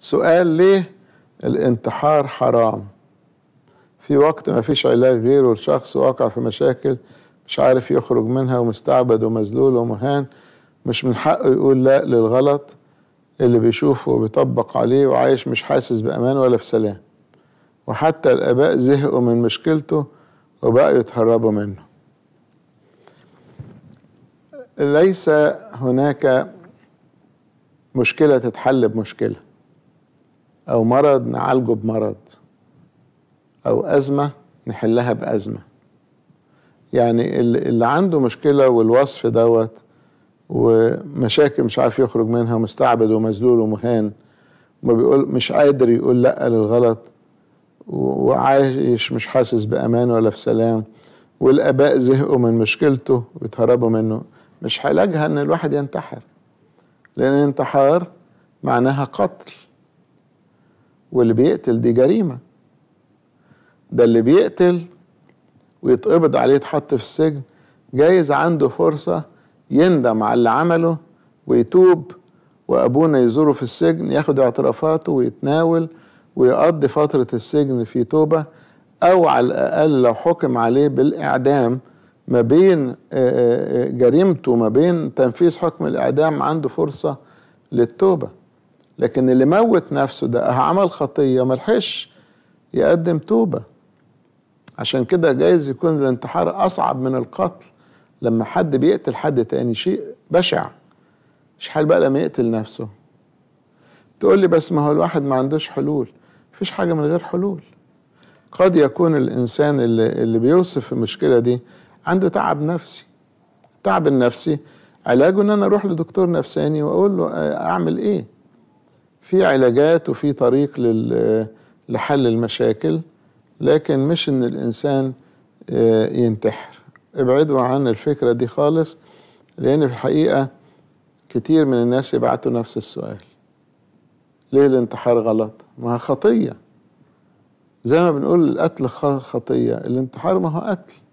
سؤال ليه الانتحار حرام في وقت ما فيش علاج غيره الشخص واقع في مشاكل مش عارف يخرج منها ومستعبد ومذلول ومهان مش من حقه يقول لا للغلط اللي بيشوفه وبيطبق عليه وعايش مش حاسس بأمان ولا في سلام وحتى الآباء زهقوا من مشكلته وبقوا يتهربوا منه ليس هناك مشكلة تتحل بمشكلة أو مرض نعالجه بمرض أو أزمة نحلها بأزمة يعني اللي عنده مشكلة والوصف دوت ومشاكل مش عارف يخرج منها ومستعبد ومذلول ومهان ما بيقول مش قادر يقول لا للغلط وعايش مش حاسس بأمان ولا في سلام والآباء زهقوا من مشكلته ويتهربوا منه مش علاجها إن الواحد ينتحر لأن الانتحار معناها قتل واللي بيقتل دي جريمة ده اللي بيقتل ويتقبض عليه يتحط في السجن جايز عنده فرصة يندم على اللي عمله ويتوب وأبونا يزوره في السجن ياخد اعترافاته ويتناول ويقضي فترة السجن في توبة أو على الأقل لو حكم عليه بالإعدام ما بين آه، آه، آه، جريمته ما بين تنفيذ حكم الإعدام عنده فرصة للتوبة لكن اللي موت نفسه ده عمل خطية ملحقش يقدم توبة عشان كده جايز يكون الانتحار أصعب من القتل لما حد بيقتل حد تاني شيء بشع مش حال بقى لما يقتل نفسه تقول لي بس ما هو الواحد ما عندوش حلول مفيش حاجة من غير حلول قد يكون الإنسان اللي, اللي بيوصف المشكلة دي عنده تعب نفسي التعب النفسي علاجه ان انا اروح لدكتور نفساني واقول له آه، اعمل ايه في علاجات وفي طريق لحل المشاكل لكن مش ان الانسان آه، ينتحر ابعدوا عن الفكرة دي خالص لان في الحقيقة كتير من الناس يبعتوا نفس السؤال ليه الانتحار غلط ما خطية زي ما بنقول القتل خطية الانتحار ما هو قتل